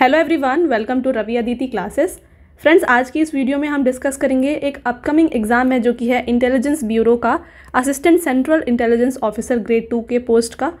Hello everyone welcome to Ravi Aditi classes friends आज की इस वीडियो में हम डिस्कस करेंगे एक अपकमिंग एग्ज़ाम है जो कि है इंटेलिजेंस ब्यूरो का assistant central intelligence officer grade two के पोस्ट का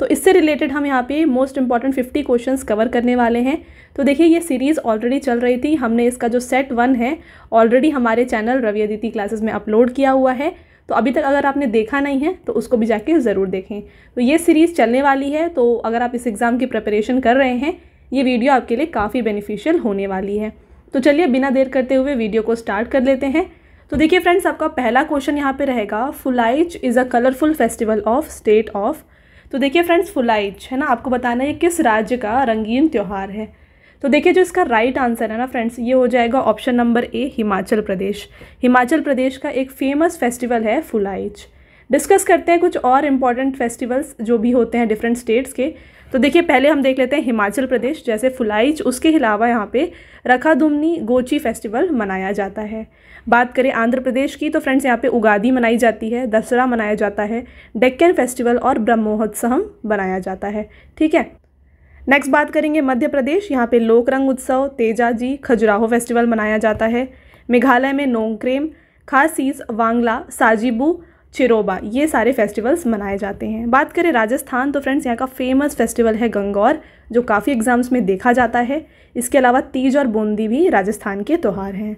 तो इससे रिलेटेड हम यहाँ पे most important fifty question cover करने वाले हैं तो देखिए ये सीरीज़ ऑलरेडी चल रही थी हमने इसका जो सेट वन है ऑलरेडी हमारे चैनल रवि अदिति क्लासेस में अपलोड किया हुआ है तो अभी तक अगर आपने देखा नहीं है तो उसको भी जाके ज़रूर देखें तो ये सीरीज़ चलने वाली है तो अगर आप इस एग्ज़ाम की प्रिपरेशन कर रहे हैं ये वीडियो आपके लिए काफ़ी बेनिफिशियल होने वाली है तो चलिए बिना देर करते हुए वीडियो को स्टार्ट कर लेते हैं तो देखिए फ्रेंड्स आपका पहला क्वेश्चन यहाँ पे रहेगा Phulaich is a colourful festival of state of तो देखिए फ्रेंड्स फुलाइज है ना आपको बताना है किस राज्य का रंगीन त्यौहार है तो देखिए जो इसका राइट आंसर है ना फ्रेंड्स ये हो जाएगा option number A Himachal Pradesh Himachal Pradesh का एक फेमस फेस्टिवल है फुलाइज डिस्कस करते हैं कुछ और इम्पॉर्टेंट फेस्टिवल्स जो भी होते हैं डिफरेंट स्टेट्स के तो देखिए पहले हम देख लेते हैं हिमाचल प्रदेश जैसे फुलाइच उसके अलावा यहाँ पे रखा दुमनी गोची फेस्टिवल मनाया जाता है बात करें आंध्र प्रदेश की तो फ्रेंड्स यहाँ पे उगादी मनाई जाती है दशहरा मनाया जाता है डेक्कन फेस्टिवल और ब्रह्मोत्सव मनाया जाता है ठीक है नेक्स्ट बात करेंगे मध्य प्रदेश यहाँ पे लोक रंग उत्सव तेजाजी खजुराहो फेस्टिवल मनाया जाता है मेघालय में नोंग्रेम खासीस वांगला साजिबू चिरोबा ये सारे फेस्टिवल्स मनाए जाते हैं बात करें राजस्थान तो फ्रेंड्स यहाँ का फेमस फेस्टिवल है गंगौर जो काफ़ी एग्ज़ाम्स में देखा जाता है इसके अलावा तीज और बूंदी भी राजस्थान के त्यौहार हैं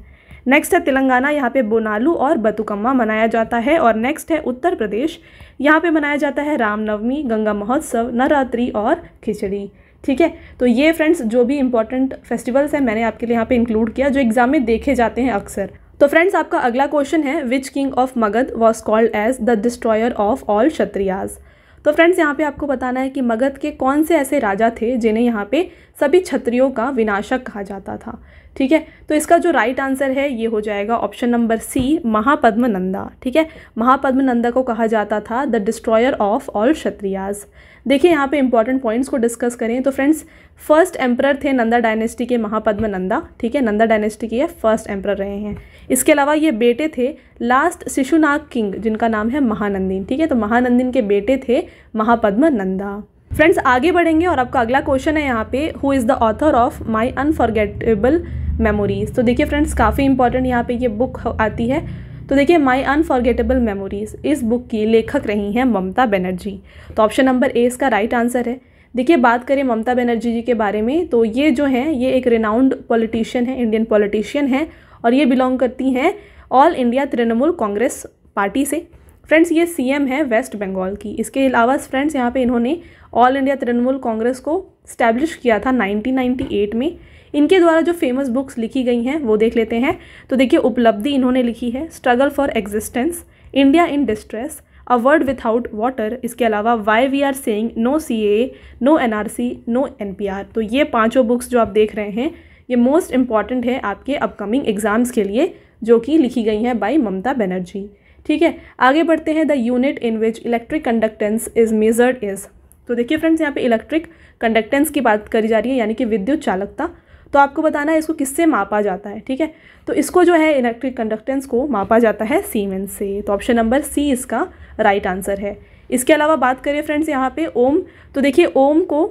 नेक्स्ट है तेलंगाना यहाँ पे बोनालू और बतुकम्मा मनाया जाता है और नेक्स्ट है उत्तर प्रदेश यहाँ पे मनाया जाता है रामनवमी गंगा महोत्सव नवरात्रि और खिचड़ी ठीक है तो ये फ्रेंड्स जो भी इंपॉर्टेंट फेस्टिवल्स हैं मैंने आपके लिए यहाँ पे इंक्लूड किया जो एग्ज़ाम में देखे जाते हैं अक्सर तो फ्रेंड्स आपका अगला क्वेश्चन है which king of Magadha was called as the destroyer of all Kshatriyas तो फ्रेंड्स यहाँ पे आपको बताना है कि मगध के कौन से ऐसे राजा थे जिन्हें यहाँ पे सभी क्षत्रियों का विनाशक कहा जाता था ठीक है तो इसका जो राइट आंसर है ये हो जाएगा ऑप्शन नंबर सी महापद्मनंदा ठीक है महापद्मनंदा को कहा जाता था the destroyer of all Kshatriyas देखिए यहाँ पे इंपॉर्टेंट पॉइंट्स को डिस्कस करें तो फ्रेंड्स फर्स्ट एम्प्रर थे नंदा डायनेस्टी के महापद्म नंदा ठीक है नंदा डायनेस्टी के ये फर्स्ट एम्प्रर रहे हैं इसके अलावा ये बेटे थे लास्ट शिशुनाग किंग जिनका नाम है महानंदिन ठीक है तो महानंदिन के बेटे थे महापद्म नंदा फ्रेंड्स आगे बढ़ेंगे और आपका अगला क्वेश्चन है यहाँ पे who is the author of my unforgettable memories तो देखिए फ्रेंड्स काफ़ी इंपॉर्टेंट यहाँ पे ये बुक आती है तो देखिए माई अनफॉर्गेटेबल मेमोरीज इस बुक की लेखक रही हैं ममता बनर्जी तो ऑप्शन नंबर ए इसका राइट आंसर है देखिए बात करें ममता बनर्जी जी के बारे में तो ये जो हैं ये एक रिनाउंड पॉलिटिशियन है इंडियन पॉलिटिशियन है और ये बिलोंग करती हैं all India Trinamool Congress party से फ्रेंड्स ये सीएम है वेस्ट बंगाल की इसके अलावा फ्रेंड्स यहाँ पे इन्होंने ऑल इंडिया तृणमूल कांग्रेस को स्टैब्लिश किया था 1998 में इनके द्वारा जो फेमस बुक्स लिखी गई हैं वो देख लेते हैं तो देखिए उपलब्धि इन्होंने लिखी है struggle for existence India in distress a world without water इसके अलावा why we are saying no C A no N R C no N P R तो ये पांचों बुक्स जो आप देख रहे हैं ये मोस्ट इम्पॉर्टेंट है आपके अपकमिंग एग्जाम्स के लिए जो कि लिखी गई हैं बाई ममता बनर्जी ठीक है आगे बढ़ते हैं the unit in which electric conductance is measured is तो देखिए फ्रेंड्स यहाँ पे इलेक्ट्रिक कंडक्टेंस की बात करी जा रही है यानी कि विद्युत चालकता तो आपको बताना है इसको किससे मापा जाता है ठीक है तो इसको जो है इलेक्ट्रिक कंडक्टेंस को मापा जाता है सीमेंस से तो ऑप्शन नंबर सी इसका राइट आंसर है इसके अलावा बात करें फ्रेंड्स यहाँ पे ओम तो देखिए ओम को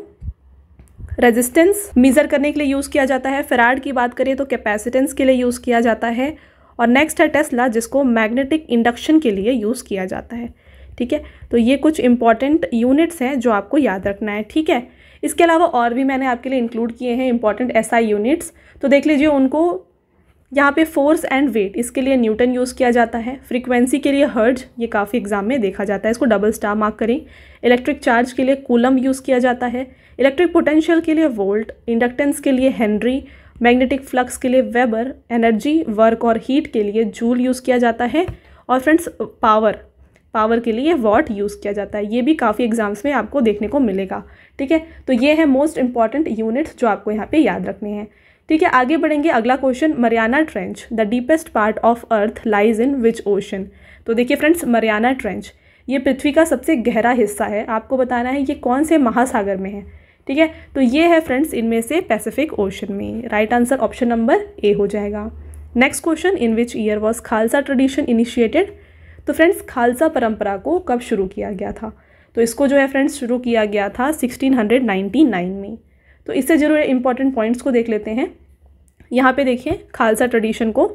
रेजिस्टेंस मेज़र करने के लिए यूज़ किया जाता है फेराड की बात करें तो कैपेसिटेंस के लिए यूज़ किया जाता है और नेक्स्ट है टेस्ला जिसको मैग्नेटिक इंडक्शन के लिए यूज़ किया जाता है ठीक है तो ये कुछ इंपॉर्टेंट यूनिट्स हैं जो आपको याद रखना है ठीक है इसके अलावा और भी मैंने आपके लिए इंक्लूड किए हैं इंपॉर्टेंट ऐसा यूनिट्स तो देख लीजिए उनको यहाँ पे फोर्स एंड वेट इसके लिए न्यूटन यूज़ किया जाता है फ्रीक्वेंसी के लिए हर्ज ये काफ़ी एग्जाम में देखा जाता है इसको डबल स्टार मार्क करें इलेक्ट्रिक चार्ज के लिए कूलम यूज़ किया जाता है इलेक्ट्रिक पोटेंशियल के लिए वोल्ट इंडक्टेंस के लिए हेनरी मैग्नेटिक फ्लक्स के लिए वेबर एनर्जी वर्क और हीट के लिए जूल यूज़ किया जाता है और फ्रेंड्स पावर पावर के लिए वॉट यूज़ किया जाता है ये भी काफ़ी एग्जाम्स में आपको देखने को मिलेगा ठीक है तो ये है मोस्ट इंपॉर्टेंट यूनिट्स जो आपको यहाँ पे याद रखने हैं ठीक है आगे बढ़ेंगे अगला question Mariana trench the deepest part of earth lies in which ocean तो देखिए फ्रेंड्स मरियाना ट्रेंच ये पृथ्वी का सबसे गहरा हिस्सा है आपको बताना है ये कौन से महासागर में है ठीक है तो ये है फ्रेंड्स इनमें से पैसिफिक ओशन में right answer option number A हो जाएगा next question in which year was Khalsa tradition initiated तो फ्रेंड्स खालसा परंपरा को कब शुरू किया गया था तो इसको जो है फ्रेंड्स शुरू किया गया था 1699 में तो इससे जरूर इंपॉर्टेंट पॉइंट्स को देख लेते हैं यहाँ पे देखिए खालसा ट्रेडिशन को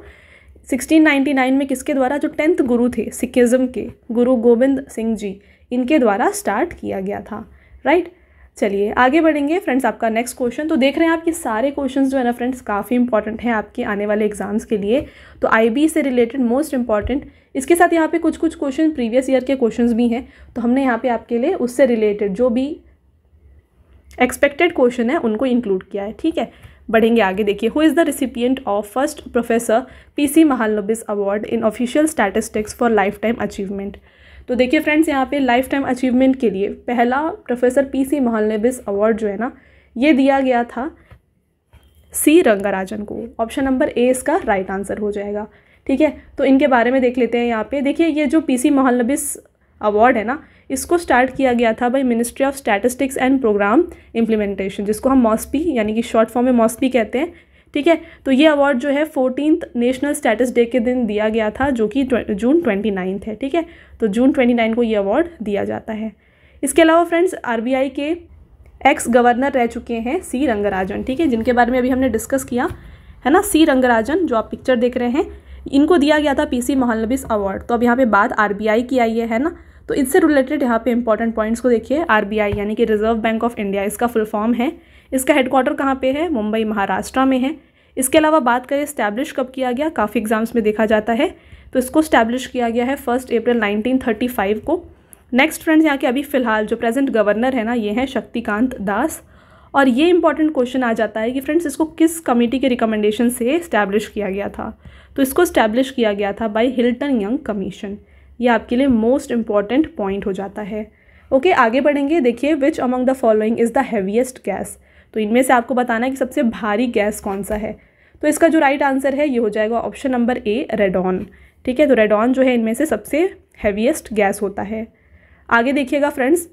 1699 में किसके द्वारा जो टेंथ गुरु थे सिखिज़म के गुरु गोविंद सिंह जी इनके द्वारा स्टार्ट किया गया था राइट right? चलिए आगे बढ़ेंगे फ्रेंड्स आपका नेक्स्ट क्वेश्चन तो देख रहे हैं आप ये सारे क्वेश्चन जो है ना फ्रेंड्स काफ़ी इंपॉर्टेंट हैं आपके आने वाले एग्जाम्स के लिए तो आई से रिलेटेड मोस्ट इंपॉर्टेंट इसके साथ यहाँ पे कुछ कुछ क्वेश्चन प्रीवियस ईयर के क्वेश्चन भी हैं तो हमने यहाँ पे आपके लिए उससे रिलेटेड जो भी एक्सपेक्टेड क्वेश्चन है उनको इंक्लूड किया है ठीक है बढ़ेंगे आगे देखिए who is the recipient of first professor P C सी award in official statistics for lifetime achievement तो देखिए फ्रेंड्स यहाँ पे लाइफ टाइम अचीवमेंट के लिए पहला professor P C Mahalanobis award जो है ना ये दिया गया था सी रंगाराजन को ऑप्शन नंबर ए इसका राइट आंसर हो जाएगा ठीक है तो इनके बारे में देख लेते हैं यहाँ पे देखिए ये जो पी सी मोहल्लबिस अवार्ड है ना इसको स्टार्ट किया गया था by ministry of statistics and programme implementation जिसको हम मॉस्पी यानी कि शॉर्ट फॉर्म में मॉस्पी कहते हैं ठीक है तो ये अवार्ड जो है फोर्टीन नेशनल स्टेटस डे के दिन दिया गया था जो कि जून ट्वेंटी है ठीक है तो जून ट्वेंटी को ये अवार्ड दिया जाता है इसके अलावा फ्रेंड्स आर के एक्स गवर्नर रह चुके हैं सी रंगराजन ठीक है जिनके बारे में अभी हमने डिस्कस किया है ना सी रंगराजन जो आप पिक्चर देख रहे हैं इनको दिया गया था पीसी सी अवार्ड तो अब यहाँ पे बात आरबीआई की आई है, है ना तो इससे रिलेटेड यहाँ पे इंपॉर्टेंट पॉइंट्स को देखिए आरबीआई यानी कि रिजर्व बैंक ऑफ इंडिया इसका फुल फॉर्म है इसका हेडक्वार्टर कहाँ पे है मुंबई महाराष्ट्र में है इसके अलावा बात करें इस्टेब्लिश कब किया गया काफ़ी एग्जाम्स में देखा जाता है तो इसको स्टैब्लिश किया गया है फर्स्ट अप्रैल 1935 को नेक्स्ट फ्रेंड्स यहाँ के अभी फ़िलहाल जो प्रेजेंट गवर्नर है ना ये हैं शक्तिकांत दास और ये इंपॉर्टेंट क्वेश्चन आ जाता है कि फ्रेंड्स इसको किस कमेटी के रिकमेंडेशन से इस्टेब्लिश किया गया था तो इसको स्टैब्लिश किया गया था बाई हिल्टन यंग कमीशन ये आपके लिए मोस्ट इम्पॉर्टेंट पॉइंट हो जाता है ओके okay, आगे बढ़ेंगे देखिए which among the following is the heaviest gas तो इनमें से आपको बताना है कि सबसे भारी गैस कौन सा है तो इसका जो राइट आंसर है ये हो जाएगा ऑप्शन नंबर ए रेडॉन ठीक है तो रेडॉन जो है इनमें से सबसे हैवीएस्ट गैस होता है आगे देखिएगा फ्रेंड्स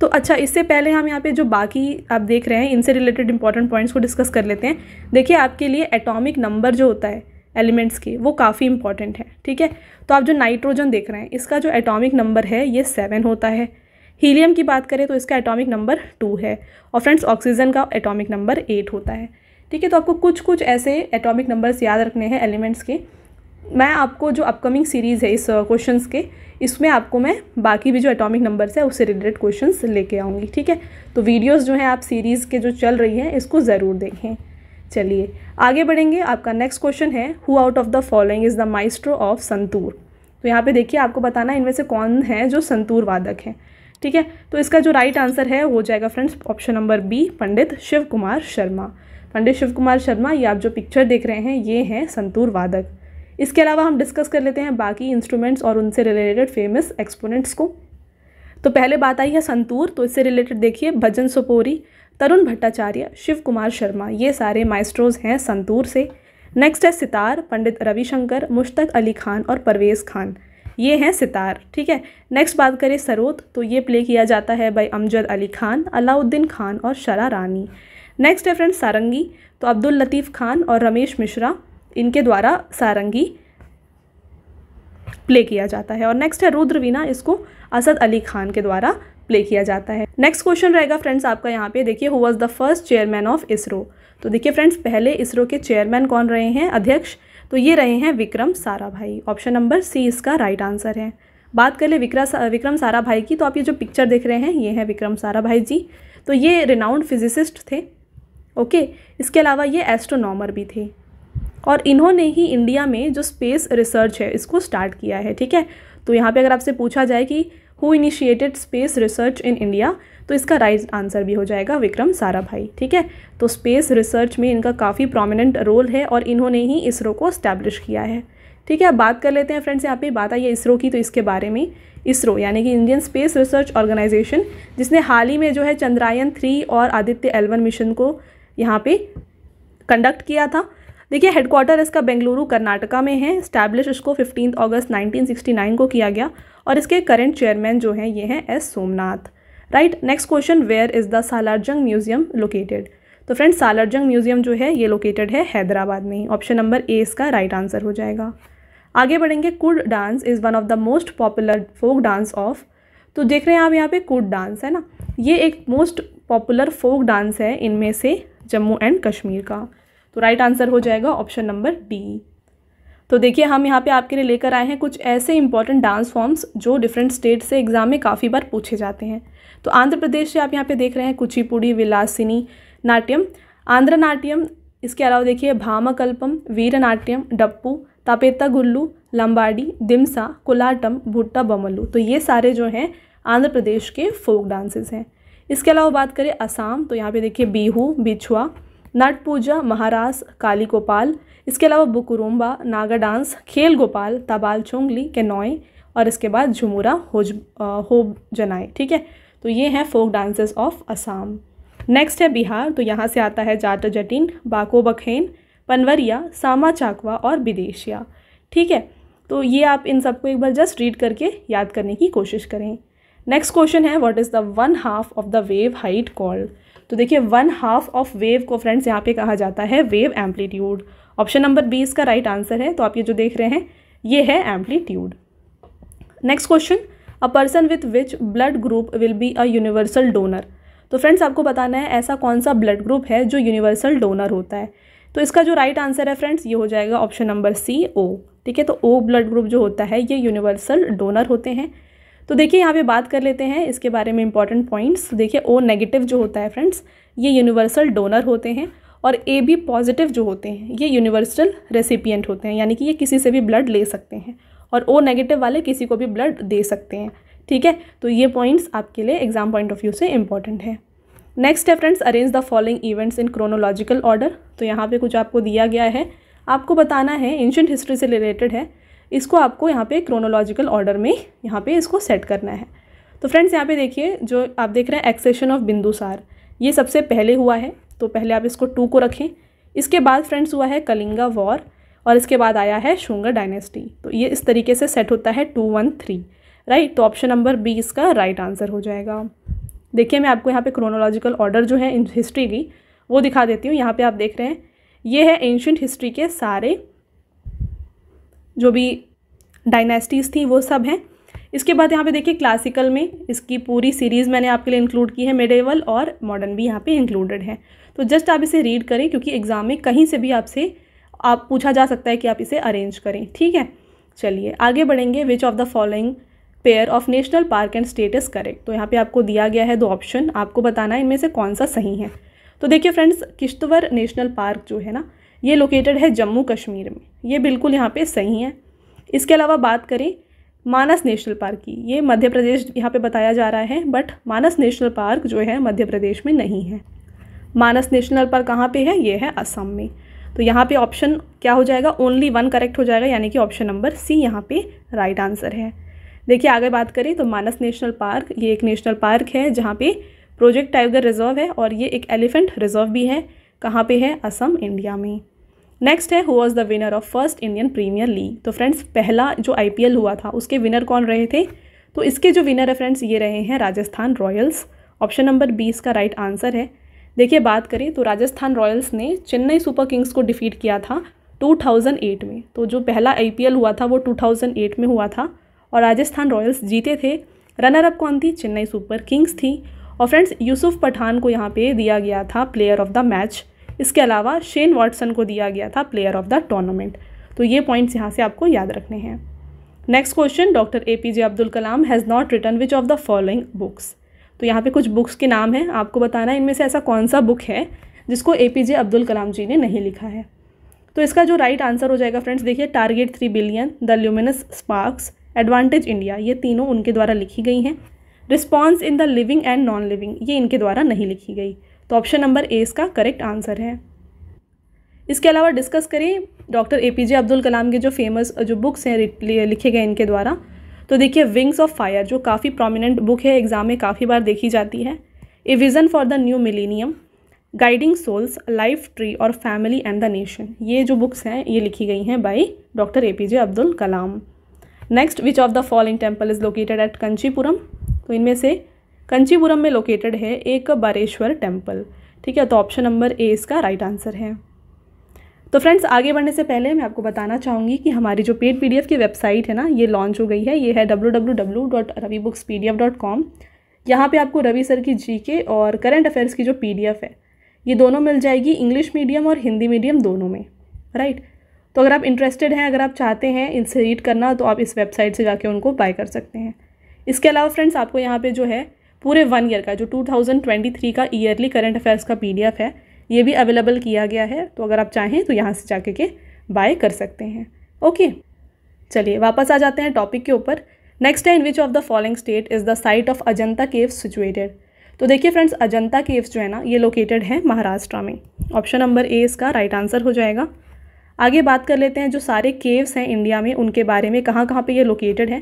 तो अच्छा इससे पहले हम यहाँ पे जो बाकी आप देख रहे हैं इनसे रिलेटेड इंपॉर्टेंट पॉइंट्स को डिस्कस कर लेते हैं देखिए आपके लिए एटॉमिक नंबर जो होता है एलिमेंट्स के वो काफ़ी इंपॉर्टेंट है ठीक है तो आप जो नाइट्रोजन देख रहे हैं इसका जो एटॉमिक नंबर है ये सेवन होता है हीलियम की बात करें तो इसका एटॉमिक नंबर टू है और फ्रेंड्स ऑक्सीजन का एटॉमिक नंबर एट होता है ठीक है तो आपको कुछ कुछ ऐसे एटॉमिक नंबर्स याद रखने हैं एलिमेंट्स के मैं आपको जो अपकमिंग सीरीज़ है इस क्वेश्चन के इसमें आपको मैं बाकी भी जो एटॉमिक नंबर्स है उससे रिलेटेड क्वेश्चन लेके आऊँगी ठीक है तो वीडियोज़ जो हैं आप सीरीज़ के जो चल रही है इसको ज़रूर देखें चलिए आगे बढ़ेंगे आपका नेक्स्ट क्वेश्चन है who out of the following is the maestro of santoor तो यहाँ पे देखिए आपको बताना इनमें से कौन है जो संतूर वादक हैं ठीक है तो इसका जो राइट आंसर है हो जाएगा friends option number B Pandit Shiv Kumar Sharma Pandit Shiv Kumar Sharma ये आप जो पिक्चर देख रहे हैं ये हैं संतूर वादक इसके अलावा हम डिस्कस कर लेते हैं बाकी इंस्ट्रूमेंट्स और उनसे रिलेटेड फेमस एक्सपोनेंट्स को तो पहले बात आई है संतूर तो इससे रिलेटेड देखिए भजन सपोरी तरुण भट्टाचार्य शिव कुमार शर्मा ये सारे माइस्ट्रोज हैं संतूर से नेक्स्ट है सितार पंडित रविशंकर मुश्तक अली खान और परवेज़ खान ये हैं सितार ठीक है नेक्स्ट बात करें सरोत तो ये प्ले किया जाता है बाई अमजद अली खान अलाउद्दीन खान और शरा रानी नेक्स्ट है फ्रेंड्स सारंगी तो अब्दुल लतीफ़ खान और रमेश मिश्रा इनके द्वारा सारंगी प्ले किया जाता है और नेक्स्ट है रुद्रवीणा इसको असद अली खान के द्वारा प्ले किया जाता है नेक्स्ट क्वेश्चन रहेगा फ्रेंड्स आपका यहाँ पे देखिए who was the first chairman of ISRO तो देखिए फ्रेंड्स पहले इसरो के चेयरमैन कौन रहे हैं अध्यक्ष तो ये रहे हैं Vikram Sarabhai option number C इसका राइट आंसर है बात कर ले विक्रा सा, विक्रम साराभाई की तो आप ये जो पिक्चर देख रहे हैं ये हैं विक्रम साराभाई जी तो ये रिनाउंड फिजिसिस्ट थे ओके इसके अलावा ये एस्ट्रोनॉमर भी थे और इन्होंने ही इंडिया में जो स्पेस रिसर्च है इसको स्टार्ट किया है ठीक है तो यहाँ पे अगर आपसे पूछा जाए कि who initiated space research in India तो इसका राइट आंसर भी हो जाएगा विक्रम साराभाई ठीक है तो स्पेस रिसर्च में इनका काफ़ी प्रोमिनेंट रोल है और इन्होंने ही इसरो को स्टैब्लिश किया है ठीक है अब बात कर लेते हैं फ्रेंड्स यहाँ पे बात आई है इसरो की तो इसके बारे में इसरो यानी कि इंडियन स्पेस रिसर्च ऑर्गेनाइजेशन जिसने हाल ही में जो है चंद्रायन थ्री और आदित्य एलवन मिशन को यहाँ पे कंडक्ट किया था देखिए हेडक्वार्टर इसका बेंगलुरु कर्नाटका में है स्टैब्लिश इसको फिफ्टीन अगस्त नाइनटीन को किया गया और इसके करेंट चेयरमैन जो हैं ये हैं S Somnath right next question where is the Salar Jung museum located तो फ्रेंड्स सालारजंग म्यूजियम जो है ये लोकेटेड है हैदराबाद में ऑप्शन नंबर ए इसका राइट आंसर हो जाएगा आगे बढ़ेंगे Kud dance is one of the most popular folk dance of तो देख रहे हैं आप यहाँ पे कुड डांस है ना ये एक मोस्ट पॉपुलर फोक डांस है इनमें से जम्मू एंड कश्मीर का तो राइट आंसर हो जाएगा ऑप्शन नंबर डी तो देखिए हम यहाँ पे आपके लिए लेकर आए हैं कुछ ऐसे इंपॉर्टेंट डांस फॉर्म्स जो डिफरेंट स्टेट से एग्ज़ाम में काफ़ी बार पूछे जाते हैं तो आंध्र प्रदेश से आप यहाँ पे देख रहे हैं कुचिपुड़ी विलासिनी नाट्यम आंध्र नाट्यम इसके अलावा देखिए भामाकल्पम वीर नाट्यम डप्पू तापेता गुल्लू लंबाड़ी दिमसा कोलाटम भुट्टा बमल्लू तो ये सारे जो हैं आंध्र प्रदेश के फोक डांसेस हैं इसके अलावा बात करें असम तो यहाँ पे देखिए बीहू बिछुआ नट पूजा महारास काली गोपाल इसके अलावा बुकुरुम्बा नागा डांस खेल गोपाल तबाल चोंगली केनोए और इसके बाद झुमुरा होज हो जनाए ठीक है तो ये हैं folk dances of Assam next है बिहार तो यहाँ से आता है जाट जटिन बाको बखेन पनवरिया सामा चाकवा और विदेशिया ठीक है तो ये आप इन सबको एक बार जस्ट रीड करके याद करने की कोशिश करें नेक्स्ट क्वेश्चन है what is the one half of the wave height called तो देखिए वन हाफ ऑफ वेव को फ्रेंड्स यहाँ पे कहा जाता है wave amplitude option number B इसका राइट आंसर है तो आप ये जो देख रहे हैं ये है amplitude next question a person with which blood group will be a universal donor तो फ्रेंड्स आपको बताना है ऐसा कौन सा ब्लड ग्रुप है जो यूनिवर्सल डोनर होता है तो इसका जो राइट right आंसर है फ्रेंड्स ये हो जाएगा ऑप्शन नंबर सी ओ ठीक है तो ओ ब्लड ग्रुप जो होता है ये यूनिवर्सल डोनर होते हैं तो देखिए यहाँ पे बात कर लेते हैं इसके बारे में इंपॉर्टेंट पॉइंट्स तो देखिए ओ नेगेटिव जो होता है फ्रेंड्स ये यूनिवर्सल डोनर होते हैं और ए बी पॉजिटिव जो होते हैं ये यूनिवर्सल रेसिपियंट होते हैं यानी कि ये किसी से भी ब्लड ले सकते हैं और ओ नेगेटिव वाले किसी को भी ब्लड दे सकते हैं ठीक है तो ये पॉइंट्स आपके लिए एग्जाम पॉइंट ऑफ व्यू से इंपॉर्टेंट है नेक्स्ट है friends arrange the following events in chronological order तो यहाँ पे कुछ आपको दिया गया है आपको बताना है एंशंट हिस्ट्री से रिलेटेड है इसको आपको यहाँ पे क्रोनोलॉजिकल ऑर्डर में यहाँ पे इसको सेट करना है तो फ्रेंड्स यहाँ पे देखिए जो आप देख रहे हैं एक्सेशन ऑफ बिंदुसार ये सबसे पहले हुआ है तो पहले आप इसको टू को रखें इसके बाद फ्रेंड्स हुआ है कलिंगा वॉर और इसके बाद आया है शुंगर डायनेस्टी तो ये इस तरीके से सेट होता है टू वन थ्री राइट तो ऑप्शन नंबर बी इसका राइट right आंसर हो जाएगा देखिए मैं आपको यहाँ पे क्रोनोलॉजिकल ऑर्डर जो है इन हिस्ट्री की वो दिखा देती हूँ यहाँ पे आप देख रहे हैं ये है एंशंट हिस्ट्री के सारे जो भी डायनेस्टीज़ थी वो सब हैं इसके बाद यहाँ पे देखिए क्लासिकल में इसकी पूरी सीरीज़ मैंने आपके लिए इंक्लूड की है मेडेवल और मॉडर्न भी यहाँ पे इंक्लूडेड है तो जस्ट आप इसे रीड करें क्योंकि एग्ज़ाम में कहीं से भी आपसे आप पूछा जा सकता है कि आप इसे अरेंज करें ठीक है चलिए आगे बढ़ेंगे which of the following pair of national park and state is correct तो यहाँ पे आपको दिया गया है दो ऑप्शन आपको बताना है इनमें से कौन सा सही है तो देखिए फ्रेंड्स किश्तवर नेशनल पार्क जो है ना ये लोकेटेड है जम्मू कश्मीर में ये बिल्कुल यहाँ पे सही है इसके अलावा बात करें मानस नेशनल पार्क की ये मध्य प्रदेश यहाँ पे बताया जा रहा है बट मानस नेशनल पार्क जो है मध्य प्रदेश में नहीं है मानस नेशनल पार्क कहाँ पे है ये है असम में तो यहाँ पे ऑप्शन क्या हो जाएगा ओनली वन करेक्ट हो जाएगा यानी कि ऑप्शन नंबर सी यहाँ पे राइट आंसर है देखिए आगे बात करें तो मानस नेशनल पार्क ये एक नेशनल पार्क है जहाँ पे प्रोजेक्ट टाइगर रिजर्व है और ये एक एलिफेंट रिजर्व भी है कहाँ पे है असम इंडिया में नेक्स्ट है who was the winner of first Indian premier league तो फ्रेंड्स पहला जो आई हुआ था उसके विनर कौन रहे थे तो इसके जो विनर है फ्रेंड्स ये रहे हैं Rajasthan royals option number B इसका राइट आंसर है देखिए बात करें तो राजस्थान रॉयल्स ने चेन्नई सुपर किंग्स को डिफीट किया था 2008 में तो जो पहला आई हुआ था वो 2008 में हुआ था और राजस्थान रॉयल्स जीते थे रनर अप कौन थी चेन्नई सुपर किंग्स थी और फ्रेंड्स यूसुफ पठान को यहाँ पे दिया गया था प्लेयर ऑफ द मैच इसके अलावा शेन वाटसन को दिया गया था प्लेयर ऑफ द टूर्नामेंट तो ये पॉइंट्स यहाँ से आपको याद रखने हैं next question doctor A P J Abdul Kalam has not written which of the following books तो यहाँ पे कुछ बुक्स के नाम हैं आपको बताना है इनमें से ऐसा कौन सा बुक है जिसको ए पी जे अब्दुल कलाम जी ने नहीं लिखा है तो इसका जो राइट आंसर हो जाएगा फ्रेंड्स देखिए target three billion the luminous sparks advantage India ये तीनों उनके द्वारा लिखी गई हैं response in the living and non living ये इनके द्वारा नहीं लिखी गई तो ऑप्शन नंबर ए इसका करेक्ट आंसर है इसके अलावा डिस्कस करें doctor A P J Abdul Kalam के जो फेमस जो बुक्स हैं लिखे गए इनके द्वारा तो देखिए विंग्स ऑफ फायर जो काफ़ी प्रोमिनेंट बुक है एग्ज़ाम में काफ़ी बार देखी जाती है a vision for the new millennium guiding souls life tree और फैमिली एंड द नेशन ये जो बुक्स हैं ये लिखी गई हैं by doctor A P J Abdul Kalam next which of the following temple is located at Kanchipuram तो इनमें से कंचीपुरम में लोकेटेड है एक बारेश्वर टेम्पल ठीक है तो ऑप्शन नंबर ए इसका राइट आंसर है तो फ्रेंड्स आगे बढ़ने से पहले मैं आपको बताना चाहूँगी कि हमारी जो पेड पी की वेबसाइट है ना ये लॉन्च हो गई है ये है www.ravibooks.pdf.com यहाँ पे आपको रवि सर की जीके और करंट अफेयर्स की जो पीडीएफ है ये दोनों मिल जाएगी इंग्लिश मीडियम और हिंदी मीडियम दोनों में राइट तो अगर आप इंटरेस्टेड हैं अगर आप चाहते हैं इनसे रीड करना तो आप इस वेबसाइट से जाके उनको बाय कर सकते हैं इसके अलावा फ्रेंड्स आपको यहाँ पे जो है पूरे वन ईयर का जो 2023 का ईयरली करंट अफेयर्स का पीडीएफ है ये भी अवेलेबल किया गया है तो अगर आप चाहें तो यहाँ से जा के बाय कर सकते हैं ओके चलिए वापस आ जाते हैं टॉपिक के ऊपर नेक्स्ट है in which of the following state is the site of Ajanta caves situated तो देखिए फ्रेंड्स अजंता केव्स जो है ना ये लोकेटेड है महाराष्ट्र में ऑप्शन नंबर ए इसका राइट आंसर हो जाएगा आगे बात कर लेते हैं जो सारे केव्स हैं इंडिया में उनके बारे में कहाँ कहाँ पे ये लोकेटेड है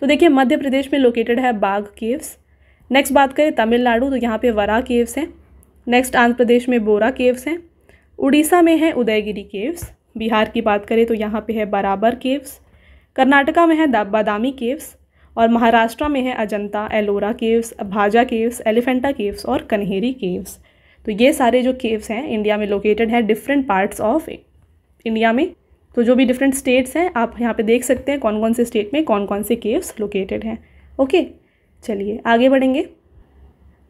तो देखिए मध्य प्रदेश में लोकेटेड है बाघ केव्स नेक्स्ट बात करें तमिलनाडु तो यहाँ पे वरा केव्स हैं नेक्स्ट आंध्र प्रदेश में बोरा केव्स हैं उड़ीसा में है उदयगिरी केव्स बिहार की बात करें तो यहाँ पे है बराबर केव्स कर्नाटका में है बादामी केव्स और महाराष्ट्र में है Ajanta Ellora caves Bhaja caves Elephanta caves और कन्हेरी केव्स तो ये सारे जो केव्स हैं इंडिया में लोकेटेड हैं डिफरेंट पार्ट्स ऑफ इंडिया में तो जो भी डिफरेंट स्टेट्स हैं आप यहाँ पे देख सकते हैं कौन कौन से स्टेट में कौन कौन से केव्स लोकेटेड हैं ओके चलिए आगे बढ़ेंगे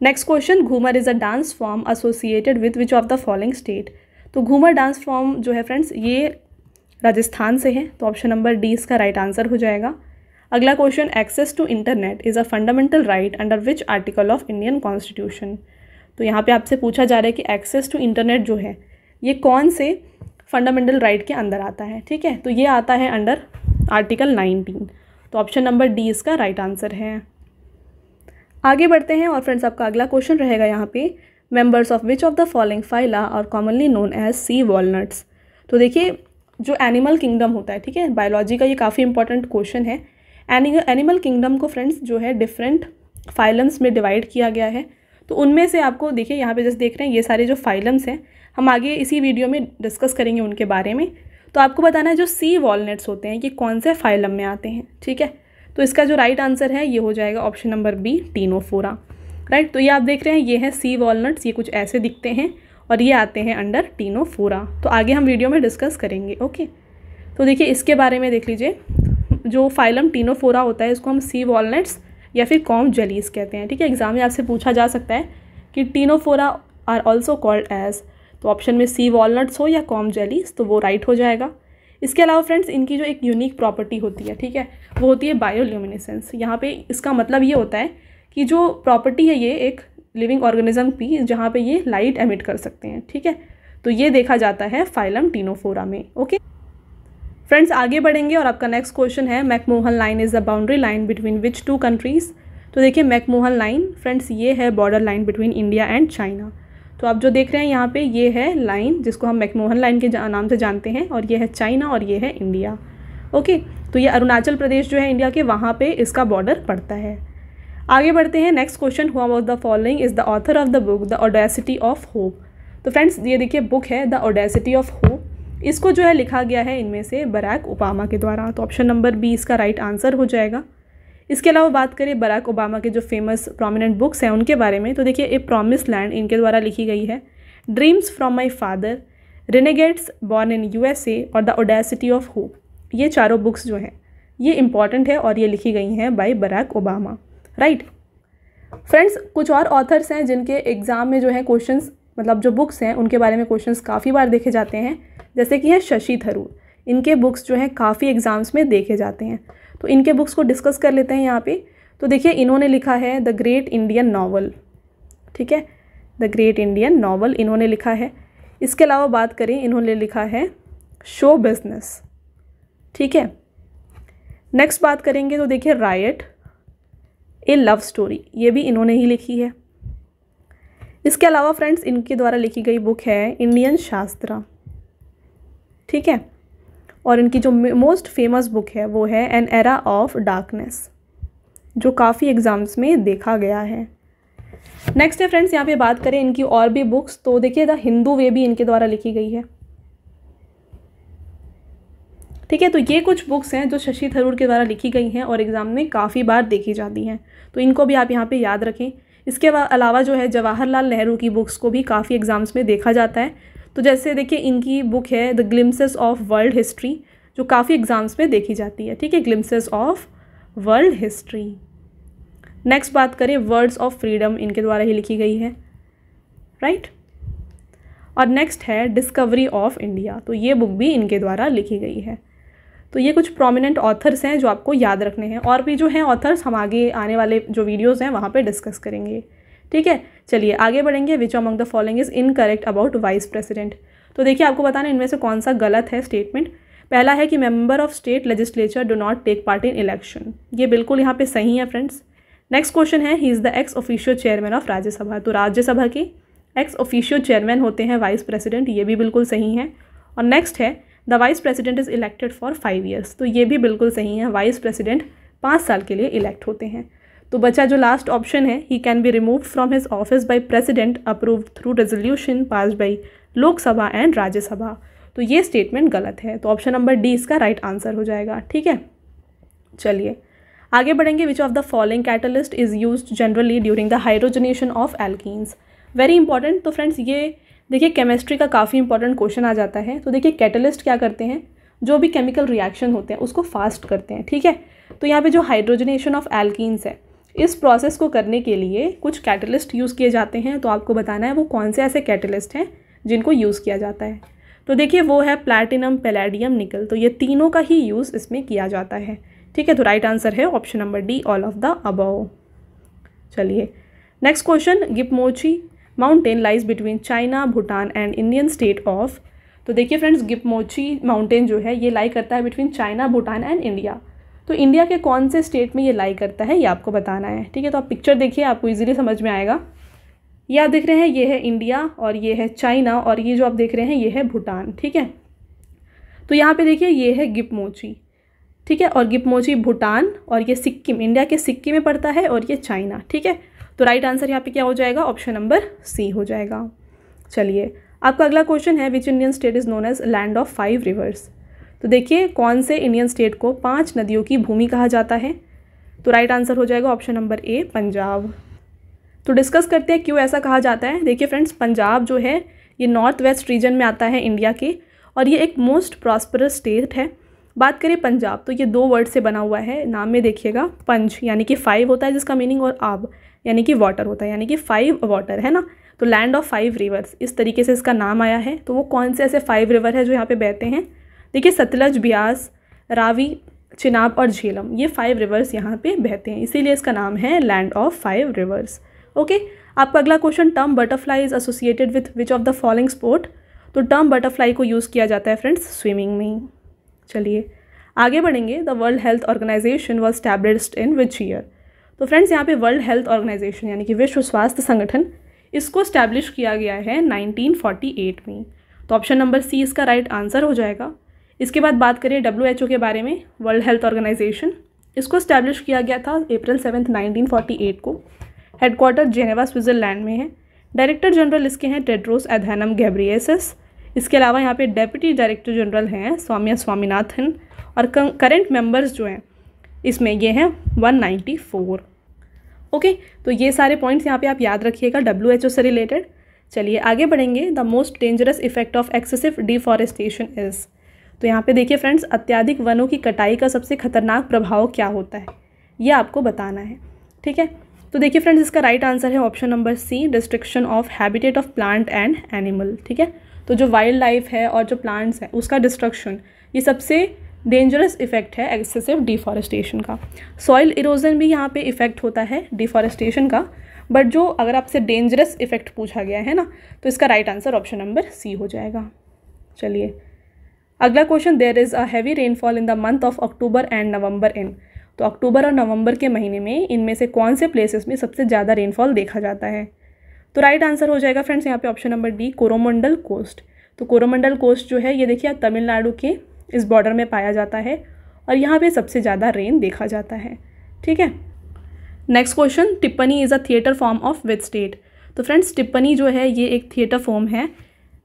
next question Ghoomar is a dance form associated with which of the following state तो घूमर डांस फॉर्म जो है फ्रेंड्स ये राजस्थान से है तो ऑप्शन नंबर डी इसका राइट right आंसर हो जाएगा अगला question access to internet is a fundamental right under which article of Indian constitution तो यहाँ पे आपसे पूछा जा रहा है कि एक्सेस टू इंटरनेट जो है ये कौन से फंडामेंटल राइट right के अंदर आता है ठीक है तो ये आता है अंडर आर्टिकल नाइनटीन तो ऑप्शन नंबर डी इसका राइट right आंसर है आगे बढ़ते हैं और फ्रेंड्स आपका अगला क्वेश्चन रहेगा यहाँ पे members of which of the following phyla are commonly known as sea walnuts तो देखिए जो एनिमल किंगडम होता है ठीक है बायोलॉजी का ये काफ़ी इंपॉर्टेंट क्वेश्चन है एनिमल किंगडम को फ्रेंड्स जो है डिफरेंट फाइलम्स में डिवाइड किया गया है तो उनमें से आपको देखिए यहाँ पे जैसे देख रहे हैं ये सारे जो फाइलम्स हैं हम आगे इसी वीडियो में डिस्कस करेंगे उनके बारे में तो आपको बताना है जो सी वॉलनट्स होते हैं कि कौन से फाइलम में आते हैं ठीक है तो इसका जो राइट आंसर है ये हो जाएगा option number B ctenophora right तो ये आप देख रहे हैं ये है सी वॉलट्स ये कुछ ऐसे दिखते हैं और ये आते हैं अंडर टीनोफोरा तो आगे हम वीडियो में डिस्कस करेंगे ओके तो देखिए इसके बारे में देख लीजिए जो फाइलम टीनोफोरा होता है इसको हम सी वॉलनट्स या फिर कॉम जलीस कहते हैं ठीक है एग्जाम में आपसे पूछा जा सकता है कि ctenophora are also called as तो ऑप्शन में सी वॉलट्स हो या कॉम जलीस तो वो राइट हो जाएगा इसके अलावा फ्रेंड्स इनकी जो एक यूनिक प्रॉपर्टी होती है ठीक है वो होती है बायोल्यूमिनेसेंस यहाँ पे इसका मतलब ये होता है कि जो प्रॉपर्टी है ये एक लिविंग ऑर्गेनिज्म की जहाँ पे ये लाइट एमिट कर सकते हैं ठीक है तो ये देखा जाता है फाइलम टीनोफोरा में ओके फ्रेंड्स आगे बढ़ेंगे और आपका नेक्स्ट क्वेश्चन है McMahon line is the boundary line between which two countries तो देखिए मैकमोहन लाइन फ्रेंड्स ये है border line between India and China तो आप जो देख रहे हैं यहाँ पे ये है लाइन जिसको हम मैकमोहन लाइन के नाम से जानते हैं और ये है चाइना और ये है इंडिया ओके तो ये अरुणाचल प्रदेश जो है इंडिया के वहाँ पर इसका बॉर्डर पड़ता है आगे बढ़ते हैं next question who was the following is the author of the book the audacity of hope तो फ्रेंड्स ये देखिए बुक है द ओडेसिटी ऑफ होप इसको जो है लिखा गया है इनमें से बराक ओबामा के द्वारा तो ऑप्शन नंबर बी इसका राइट आंसर हो जाएगा इसके अलावा बात करें बराक ओबामा के जो फेमस प्रोमिनेंट बुक्स हैं उनके बारे में तो देखिए ए प्रॉमिस लैंड इनके द्वारा लिखी गई है dreams from my father renegades born in A और द ओडेसिटी ऑफ होप ये चारों बुक्स जो हैं ये इम्पॉर्टेंट है और ये लिखी गई हैं by Barack Obama right friends कुछ और ऑथर्स हैं जिनके एग्ज़ाम में जो है क्वेश्चन मतलब जो बुक्स हैं उनके बारे में क्वेश्चन काफ़ी बार देखे जाते हैं जैसे कि है शशि थरूर इनके बुक्स जो हैं काफ़ी एग्ज़ाम्स में देखे जाते हैं तो इनके बुक्स को डिस्कस कर लेते हैं यहाँ पे तो देखिए इन्होंने लिखा है द ग्रेट इंडियन नावल ठीक है द ग्रेट इंडियन नावल इन्होंने लिखा है इसके अलावा बात करें इन्होंने लिखा है शो बिजनेस ठीक है नेक्स्ट बात करेंगे तो देखिए रायट ए लव स्टोरी ये भी इन्होंने ही लिखी है इसके अलावा फ्रेंड्स इनके द्वारा लिखी गई बुक है इंडियन शास्त्रा ठीक है और इनकी जो मोस्ट फेमस बुक है वो है एन एरा ऑफ डार्कनेस जो काफ़ी एग्ज़ाम्स में देखा गया है नेक्स्ट है फ्रेंड्स यहाँ पे बात करें इनकी और भी बुक्स तो देखिए द हिंदू वे भी इनके द्वारा लिखी गई है ठीक है तो ये कुछ बुक्स हैं जो शशि थरूर के द्वारा लिखी गई हैं और एग्ज़ाम में काफ़ी बार देखी जाती हैं तो इनको भी आप यहाँ पे याद रखें इसके अलावा जो है जवाहरलाल नेहरू की बुक्स को भी काफ़ी एग्ज़ाम्स में देखा जाता है तो जैसे देखिए इनकी बुक है the glimpses of world history जो काफ़ी एग्ज़ाम्स में देखी जाती है ठीक है glimpses of world history next बात करें वर्ड्स ऑफ फ्रीडम इनके द्वारा ही लिखी गई है राइट right? और नेक्स्ट है डिस्कवरी ऑफ इंडिया तो ये बुक भी इनके द्वारा लिखी गई है तो ये कुछ प्रोमिनेंट ऑथर्स हैं जो आपको याद रखने हैं और भी जो हैं ऑथर्स हम आगे आने वाले जो वीडियोज़ हैं वहाँ पर डिस्कस करेंगे ठीक है चलिए आगे बढ़ेंगे which among the following is incorrect about vice president तो देखिए आपको बताना इनमें से कौन सा गलत है स्टेटमेंट पहला है कि member of state legislature do not take part in election ये बिल्कुल यहाँ पे सही है फ्रेंड्स नेक्स्ट क्वेश्चन है he is the ex official chairman of Rajya Sabha तो राज्यसभा के एक्स ऑफिशियल चेयरमैन होते हैं वाइस प्रेसिडेंट ये भी बिल्कुल सही है और नेक्स्ट है the vice president is elected for five years तो ये भी बिल्कुल सही है वाइस प्रेसिडेंट पाँच साल के लिए इलेक्ट होते हैं तो बचा जो लास्ट ऑप्शन है he can be remove from his office by president approved through resolution pass by Lok Sabha and Rajya Sabha तो ये स्टेटमेंट गलत है तो ऑप्शन नंबर डी इसका राइट right आंसर हो जाएगा ठीक है चलिए आगे बढ़ेंगे which of the following catalyst is use generally during the hydrogenation of alkenes very important तो फ्रेंड्स ये देखिए केमिस्ट्री का काफ़ी इंपॉर्टेंट क्वेश्चन आ जाता है तो देखिए कैटलिस्ट क्या करते हैं जो भी केमिकल रिएक्शन होते हैं उसको फास्ट करते हैं ठीक है तो यहाँ पे जो हाइड्रोजनेशन ऑफ एल्कीन्स है इस प्रोसेस को करने के लिए कुछ कैटलिस्ट यूज़ किए जाते हैं तो आपको बताना है वो कौन से ऐसे कैटलिस्ट हैं जिनको यूज़ किया जाता है तो देखिए वो है प्लैटिनम पेलेडियम निकल तो ये तीनों का ही यूज़ इसमें किया जाता है ठीक है तो राइट आंसर है option number D all of the above चलिए next question Gipmochi mountain lies between China Bhutan and Indian state of तो देखिए फ्रेंड्स गिपमोची माउंटेन जो है ये लाई करता है between China Bhutan and India तो इंडिया के कौन से स्टेट में ये लाई करता है ये आपको बताना है ठीक है तो आप पिक्चर देखिए आपको इजीली समझ में आएगा ये आप देख रहे हैं ये है इंडिया और ये है चाइना और ये जो आप देख रहे हैं ये है भूटान ठीक है तो यहाँ पे देखिए ये है गिपमोची ठीक है और गिपमोची भूटान और ये सिक्किम इंडिया के सिक्किम में पड़ता है और ये चाइना ठीक है तो राइट आंसर यहाँ पे क्या हो जाएगा ऑप्शन नंबर सी हो जाएगा चलिए आपका अगला क्वेश्चन है which Indian state is known as land of five rivers तो देखिए कौन से इंडियन स्टेट को पांच नदियों की भूमि कहा जाता है तो राइट आंसर हो जाएगा ऑप्शन नंबर ए पंजाब तो डिस्कस करते हैं क्यों ऐसा कहा जाता है देखिए फ्रेंड्स पंजाब जो है ये नॉर्थ वेस्ट रीजन में आता है इंडिया के और ये एक मोस्ट प्रॉस्परस स्टेट है बात करें पंजाब तो ये दो वर्ड से बना हुआ है नाम में देखिएगा पंज यानी कि फाइव होता है जिसका मीनिंग और आब यानी कि वाटर होता है यानी कि फाइव वाटर है ना तो लैंड ऑफ फाइव रिवर्स इस तरीके से इसका नाम आया है तो वो कौन से ऐसे फाइव रिवर है जो यहाँ पे बहते हैं देखिए सतलज ब्यास रावी चिनाब और झेलम ये फाइव रिवर्स यहाँ पे बहते हैं इसीलिए इसका नाम है land of five rivers okay आपका अगला question term butterfly is associated with which of the following sport तो टर्म बटरफ्लाई को यूज़ किया जाता है फ्रेंड्स स्विमिंग में चलिए आगे बढ़ेंगे the world health organization was established in which year तो फ्रेंड्स यहाँ पे वर्ल्ड हेल्थ ऑर्गेनाइजेशन यानी कि विश्व स्वास्थ्य संगठन इसको स्टैब्लिश किया गया है 1948 में तो ऑप्शन नंबर सी इसका राइट right आंसर हो जाएगा इसके बाद बात करें डब्ल्यू के बारे में वर्ल्ड हेल्थ ऑर्गेनाइजेशन इसको स्टैब्लिश किया गया था अप्रैल सेवन्थ एट को हेडक्वार्टर जेनेवा स्विट्ज़रलैंड में है डायरेक्टर जनरल इसके हैं टेड्रोस एधानम गैब्रियसस इसके अलावा यहाँ पे डेप्यूटी डायरेक्टर जनरल हैं स्वामिया स्वामीनाथन और करेंट मेंबर्स जो हैं इसमें ये हैं 194 ओके तो ये सारे पॉइंट्स यहाँ पे आप याद रखिएगा डब्ल्यू से रिलेटेड चलिए आगे बढ़ेंगे the most dangerous effect of excessive deforestation is तो यहाँ पे देखिए फ्रेंड्स अत्यधिक वनों की कटाई का सबसे खतरनाक प्रभाव क्या होता है ये आपको बताना है ठीक है तो देखिए फ्रेंड्स इसका राइट आंसर है option number C destruction of habitat of plant and animal ठीक है तो जो वाइल्ड लाइफ है और जो प्लांट्स हैं उसका डिस्ट्रक्शन ये सबसे डेंजरस इफेक्ट है एक्सेसिव डिफॉरेस्टेशन का सॉइल इरोजन भी यहाँ पे इफेक्ट होता है डिफॉरेस्टेशन का बट जो अगर आपसे डेंजरस इफेक्ट पूछा गया है ना तो इसका right answer option number C हो जाएगा चलिए अगला question there is a heavy rainfall in the month of October and November in तो अक्टूबर और नवंबर के महीने में इनमें से कौन से प्लेसेस में सबसे ज़्यादा रेनफॉल देखा जाता है तो राइट आंसर हो जाएगा फ्रेंड्स यहाँ पे option number D Coromandel coast तो कोरोमंडल कोस्ट जो है ये देखिए तमिलनाडु के इस बॉर्डर में पाया जाता है और यहाँ पे सबसे ज़्यादा रेन देखा जाता है ठीक है next question Tippani is a theatre form of which state तो फ्रेंड्स टिप्पणी जो है ये एक थिएटर फॉर्म है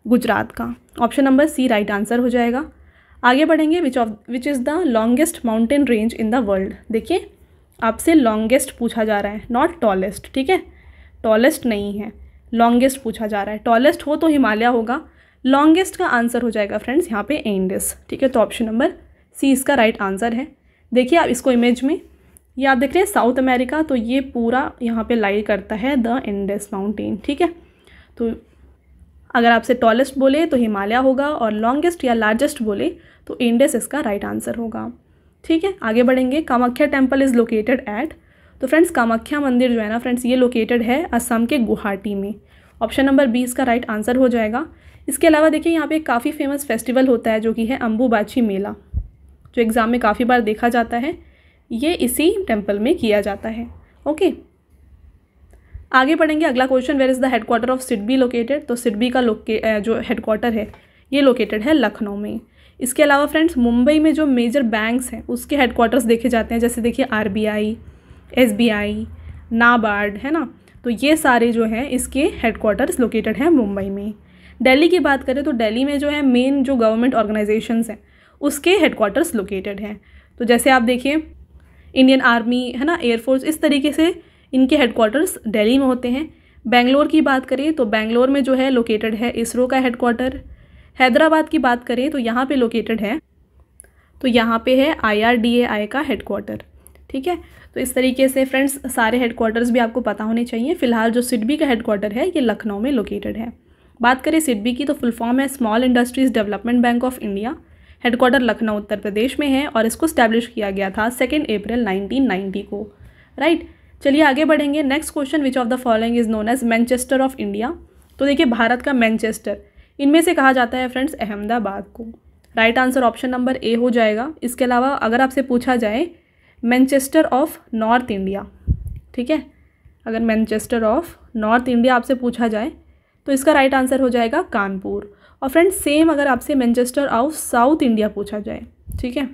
गुजरात का option number C right answer हो जाएगा आगे बढ़ेंगे which of which is the longest mountain range in the world देखिए आपसे लॉन्गेस्ट पूछा जा रहा है नॉट टॉलेस्ट ठीक है टॉलेस्ट नहीं है लॉन्गेस्ट पूछा जा रहा है टॉलेस्ट हो तो हिमालय होगा लॉन्गेस्ट का आंसर हो जाएगा फ्रेंड्स यहाँ पे एंडिस ठीक है तो ऑप्शन नंबर सी इसका राइट right आंसर है देखिए आप इसको इमेज में ये आप देख रहे हैं साउथ अमेरिका तो ये पूरा यहाँ पे लाई करता है द एंडेस माउंटेन ठीक है तो अगर आपसे टॉलेस्ट बोले तो हिमालय होगा और लॉन्गेस्ट या लार्जेस्ट बोले तो इंडस इसका राइट right आंसर होगा ठीक है आगे बढ़ेंगे Kamakhya temple is located at तो फ्रेंड्स कामाख्या मंदिर जो है ना फ्रेंड्स ये लोकेटेड है असम के गुवाहाटी में ऑप्शन नंबर बी इसका राइट right आंसर हो जाएगा इसके अलावा देखिए यहाँ पे एक काफ़ी फेमस फेस्टिवल होता है जो कि है अम्बूबाची मेला जो एग्ज़ाम में काफ़ी बार देखा जाता है ये इसी टेम्पल में किया जाता है ओके आगे पढ़ेंगे अगला question where is the headquarter of SIDBI located तो सिडबी का लोके जो हेडक्वार्टर है ये लोकेटेड है लखनऊ में इसके अलावा फ्रेंड्स मुंबई में जो मेजर बैंक्स हैं उसके हेडक्वार्टर्स देखे जाते हैं जैसे देखिए R B I S B I NABARD है ना तो ये सारे जो हैं इसके हेडक्वार्टर्स लोकेटेड हैं मुंबई में दिल्ली की बात करें तो दिल्ली में जो है मेन जो गवर्नमेंट ऑर्गेनाइजेशंस हैं उसके हेडक्वार्टर्स लोकेटेड हैं तो जैसे आप देखिए इंडियन आर्मी है ना एयरफोर्स इस तरीके से इनके हेडक्वार्टर्स दिल्ली में होते हैं बेंगलोर की बात करें तो बेंगलोर में जो है लोकेटेड है इसरो का हेडक्वार्टर हैदराबाद की बात करें तो यहाँ पे लोकेटेड है तो यहाँ पे है आई का हेडक्वार्टर ठीक है तो इस तरीके से फ्रेंड्स सारे हेडक्वार्टर्स भी आपको पता होने चाहिए फिलहाल जो सिडबी का हेडक्वार्टर है ये लखनऊ में लोकेटेड है बात करें सिडबी की तो फुल फॉर्म है small industries development bank of India headquarter Lucknow Uttar Pradesh में है और इसको स्टैब्लिश किया गया था सेकेंड अप्रैल 1990 को राइट right? चलिए आगे बढ़ेंगे next question which of the following is known as Manchester of India तो देखिए भारत का मैनचेस्टर इनमें से कहा जाता है फ्रेंड्स अहमदाबाद को right answer option number A हो जाएगा इसके अलावा अगर आपसे पूछा जाए मैनचेस्टर ऑफ नॉर्थ इंडिया ठीक है अगर मैनचेस्टर ऑफ नॉर्थ इंडिया आपसे पूछा जाए तो इसका राइट आंसर हो जाएगा कानपुर और फ्रेंड्स सेम अगर आपसे मैनचेस्टर ऑफ साउथ इंडिया पूछा जाए ठीक है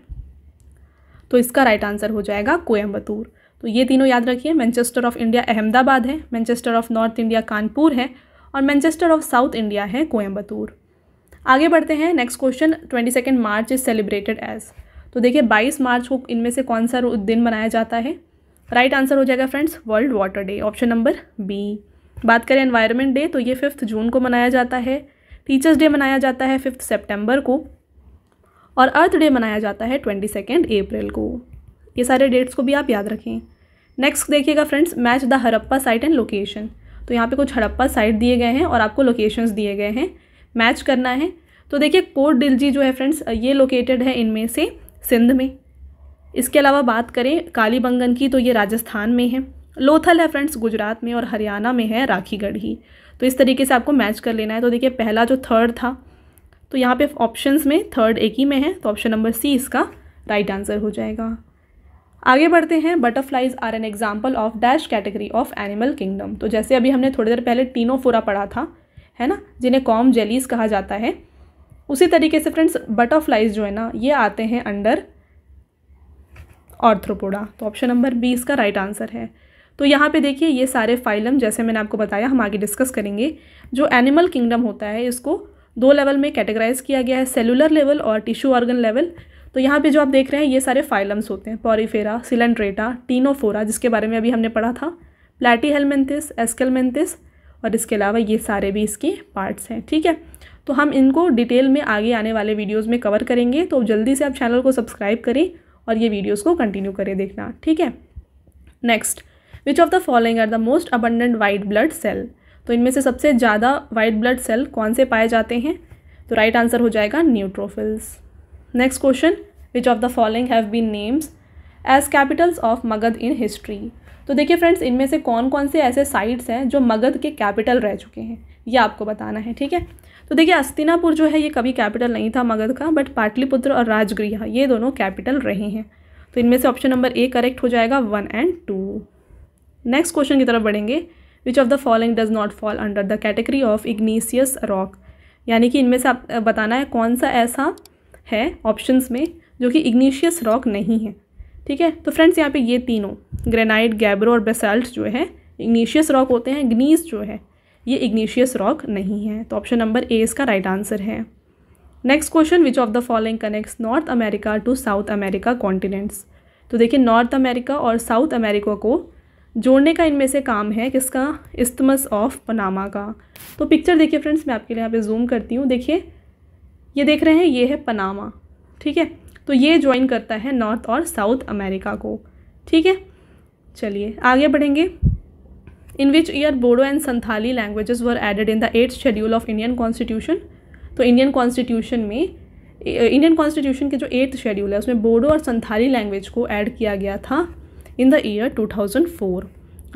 तो इसका राइट आंसर हो जाएगा कोयम्बतूर तो ये तीनों याद रखिए मैनचेस्टर ऑफ इंडिया अहमदाबाद है Manchester of north India Kanpur है और मैनचेस्टर ऑफ साउथ इंडिया है कोयम्बतूर आगे बढ़ते हैं next question twenty second March is celebrated as तो देखिए बाईस मार्च को इनमें से कौन सा दिन मनाया जाता है राइट right आंसर हो जाएगा friends world water day option number B बात करें एनवायरनमेंट डे तो ये फिफ्थ जून को मनाया जाता है टीचर्स डे मनाया जाता है फिफ्थ सितंबर को और अर्थ डे मनाया जाता है ट्वेंटी सेकेंड अप्रैल को ये सारे डेट्स को भी आप याद रखें नेक्स्ट देखिएगा friends match the Harappa site and location तो यहाँ पे कुछ हड़प्पा साइट दिए गए हैं और आपको लोकेशंस दिए गए हैं मैच करना है तो देखिए कोट डिलजी जो है फ्रेंड्स ये लोकेटेड है इनमें से सिंध में इसके अलावा बात करें कालीबंगन की तो ये राजस्थान में है लोथल है फ्रेंड्स गुजरात में और हरियाणा में है राखीगढ़ ही तो इस तरीके से आपको मैच कर लेना है तो देखिए पहला जो थर्ड था तो यहाँ पे ऑप्शंस में थर्ड एक ही में है तो ऑप्शन नंबर सी इसका राइट आंसर हो जाएगा आगे बढ़ते हैं butterflies are an example of dash category of animal kingdom तो जैसे अभी हमने थोड़ी देर पहले टीनोफोरा पढ़ा था है ना जिन्हें कॉम जेलीज कहा जाता है उसी तरीके से फ्रेंड्स बटरफ्लाइज जो है ना ये आते हैं अंडर ऑर्थ्रोपोडा तो ऑप्शन नंबर बी इसका राइट आंसर है तो यहाँ पे देखिए ये सारे फाइलम जैसे मैंने आपको बताया हम आगे डिस्कस करेंगे जो एनिमल किंगडम होता है इसको दो लेवल में कैटेगराइज किया गया है सेलुलर लेवल और टिश्यू ऑर्गन लेवल तो यहाँ पे जो आप देख रहे हैं ये सारे फाइलम्स होते हैं पॉरीफेरा सिलेंड्रेटा टीनोफोरा जिसके बारे में अभी हमने पढ़ा था प्लेटी हेलमेंथिस एस्केलमेंथिस और इसके अलावा ये सारे भी इसके पार्ट्स हैं ठीक है तो हम इनको डिटेल में आगे आने वाले वीडियोज़ में कवर करेंगे तो जल्दी से आप चैनल को सब्सक्राइब करें और ये वीडियोज़ को कंटिन्यू करें देखना ठीक है next which of the following are the most abundant white blood cell तो इनमें से सबसे ज़्यादा वाइट ब्लड सेल कौन से पाए जाते हैं तो राइट right आंसर हो जाएगा neutrophils next question which of the following have been names as capitals of Magadh in history तो देखिए फ्रेंड्स इनमें से कौन कौन से ऐसे साइट्स हैं जो मगध के कैपिटल रह चुके हैं ये आपको बताना है ठीक है तो देखिए अस्तिनापुर जो है ये कभी कैपिटल नहीं था मगध का बट पाटलिपुत्र और राजगृह ये दोनों कैपिटल रहे हैं तो इनमें से ऑप्शन नंबर ए करेक्ट हो जाएगा one and two next question की तरफ बढ़ेंगे which of the following does not fall under the category of igneous rock यानी कि इनमें से आप बताना है कौन सा ऐसा है ऑप्शंस में जो कि इग्निशियस रॉक नहीं है ठीक है तो फ्रेंड्स यहाँ पे ये तीनों ग्रेनाइट गैब्रो और बेसाल्ट जो है इग्नीशियस रॉक होते हैं ग्नीस जो है ये इग्निशियस रॉक नहीं है तो ऑप्शन नंबर ए इसका राइट आंसर है next question which of the following connects North America to South America continents तो देखिए नॉर्थ अमेरिका और साउथ अमेरिका को जोड़ने का इनमें से काम है किसका इस्तमस ऑफ पनामा का तो पिक्चर देखिए फ्रेंड्स मैं आपके लिए यहाँ पे जूम करती हूँ देखिए ये देख रहे हैं ये है पनामा ठीक है तो ये ज्वाइन करता है नॉर्थ और साउथ अमेरिका को ठीक है चलिए आगे बढ़ेंगे in which year Bodo and Santhali languages were added in the eight schedule of Indian constitution तो इंडियन कॉन्स्टिट्यूशन में इंडियन कॉन्स्टिट्यूशन के जो एट्थ शेड्यूल है उसमें बोडो और संथाली लैंग्वेज को ऐड किया गया था in the year 2004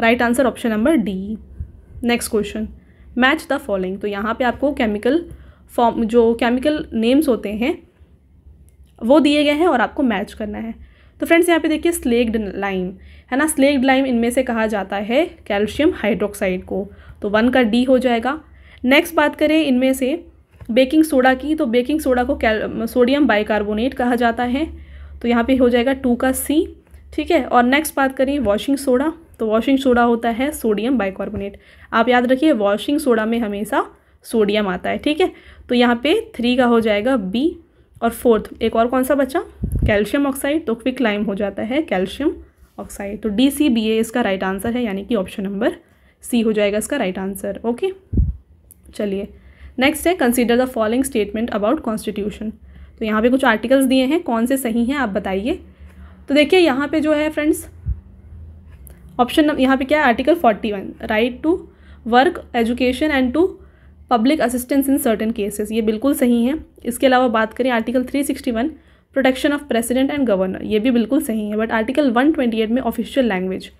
right answer option number D next question match the following तो यहाँ पे आपको केमिकल फॉर्म जो केमिकल नेम्स होते हैं वो दिए गए हैं और आपको मैच करना है तो फ्रेंड्स यहाँ पे देखिए स्लेग्ड लाइम है ना स्लेग्ड लाइम इनमें से कहा जाता है कैल्शियम हाइड्रोक्साइड को तो वन का डी हो जाएगा नेक्स्ट बात करें इनमें से बेकिंग सोडा की तो बेकिंग सोडा को कैल सोडियम बाइकार्बोनेट कहा जाता है तो यहाँ पे हो जाएगा टू का सी ठीक है और नेक्स्ट बात करें वॉशिंग सोडा तो वॉशिंग सोडा होता है सोडियम बाइकार्बोनेट आप याद रखिए वॉशिंग सोडा में हमेशा सोडियम आता है ठीक है तो यहाँ पे थ्री का हो जाएगा बी और फोर्थ एक और कौन सा बचा कैल्शियम ऑक्साइड तो क्विक लाइम हो जाता है कैल्शियम ऑक्साइड तो डी सी बी ए इसका राइट आंसर है यानी कि ऑप्शन नंबर सी हो जाएगा इसका राइट आंसर ओके चलिए नेक्स्ट है consider the following statement about constitution तो यहाँ पे कुछ आर्टिकल्स दिए हैं कौन से सही हैं आप बताइए तो देखिए यहाँ पे जो है फ्रेंड्स ऑप्शन यहाँ पे क्या है article forty one right to work education and to public assistance in certain cases ये बिल्कुल सही है इसके अलावा बात करें article 361 protection of president and governor ये भी बिल्कुल सही है बट आर्टिकल 128 में ऑफिशियल लैंग्वेज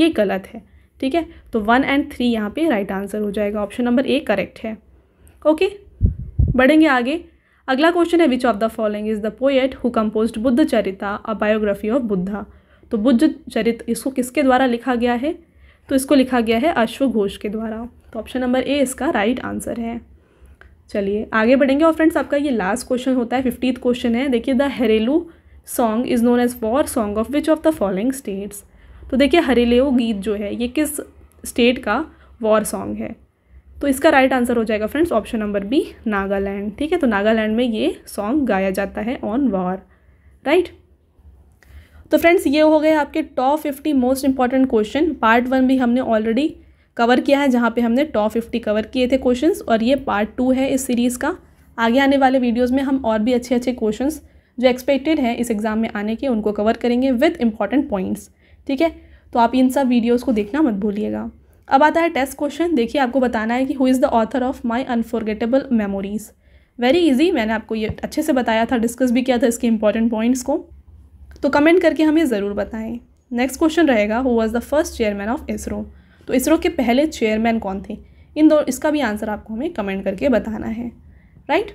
ये गलत है ठीक है तो वन एंड थ्री यहाँ पे राइट आंसर हो जाएगा ऑप्शन नंबर ए करेक्ट है ओके बढ़ेंगे आगे अगला क्वेश्चन है which of the following is the poet who compose Buddhacharita a biography of Buddha तो बुद्ध चरित इसको किसके द्वारा लिखा गया है तो इसको लिखा गया है अश्व घोष के द्वारा तो ऑप्शन नंबर ए इसका राइट आंसर है चलिए आगे बढ़ेंगे और फ्रेंड्स आपका ये लास्ट क्वेश्चन होता है फिफ्टीथ क्वेश्चन है देखिए the Hereleu song is known as war song of which of the following states तो देखिए हरेलेओ गीत जो है ये किस स्टेट का वॉर सॉन्ग है तो इसका राइट आंसर हो जाएगा friends option number B Nagaland ठीक है तो नागालैंड में ये सॉन्ग गाया जाता है ऑन वॉर राइट तो फ्रेंड्स ये हो गए आपके top fifty most important question part one भी हमने ऑलरेडी कवर किया है जहाँ पे हमने टॉप फिफ्टी कवर किए थे क्वेश्चंस और ये पार्ट टू है इस सीरीज़ का आगे आने वाले वीडियोस में हम और भी अच्छे अच्छे क्वेश्चंस जो एक्सपेक्टेड हैं इस एग्ज़ाम में आने के उनको कवर करेंगे विद इंपॉर्टेंट पॉइंट्स ठीक है तो आप इन सब वीडियोज़ को देखना मत भूलिएगा अब आता है टेस्ट क्वेश्चन देखिए आपको बताना है कि who is the author of my unforgettable memories very easy मैंने आपको ये अच्छे से बताया था डिस्कस भी किया था इसके इंपॉर्टेंट पॉइंट्स को तो कमेंट करके हमें ज़रूर बताएं नेक्स्ट क्वेश्चन रहेगा who was the first chairman of ISRO तो इसरो के पहले चेयरमैन कौन थे इन दो इसका भी आंसर आपको हमें कमेंट करके बताना है राइट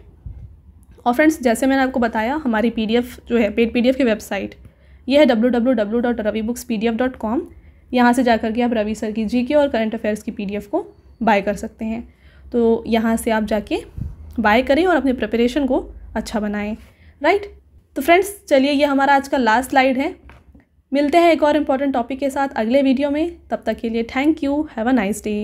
और फ्रेंड्स जैसे मैंने आपको बताया हमारी पी जो है पेड पी की वेबसाइट यह है W W W dot Ravi books P D F dot com यहाँ से जा के आप रवि सर की जी के और करंट अफेयर्स की पी को बाय कर सकते हैं तो यहाँ से आप जाके बाय करें और अपने प्रिपरेशन को अच्छा बनाएं राइट तो फ्रेंड्स चलिए ये हमारा आज का लास्ट स्लाइड है मिलते हैं एक और इम्पॉर्टेंट टॉपिक के साथ अगले वीडियो में तब तक के लिए thank you have a nice day